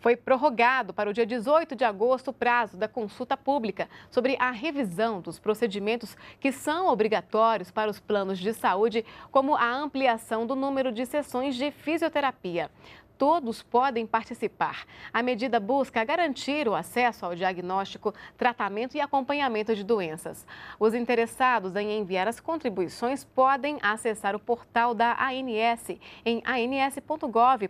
Foi prorrogado para o dia 18 de agosto o prazo da consulta pública sobre a revisão dos procedimentos que são obrigatórios para os planos de saúde, como a ampliação do número de sessões de fisioterapia todos podem participar. A medida busca garantir o acesso ao diagnóstico, tratamento e acompanhamento de doenças. Os interessados em enviar as contribuições podem acessar o portal da ANS em ans.gov.br.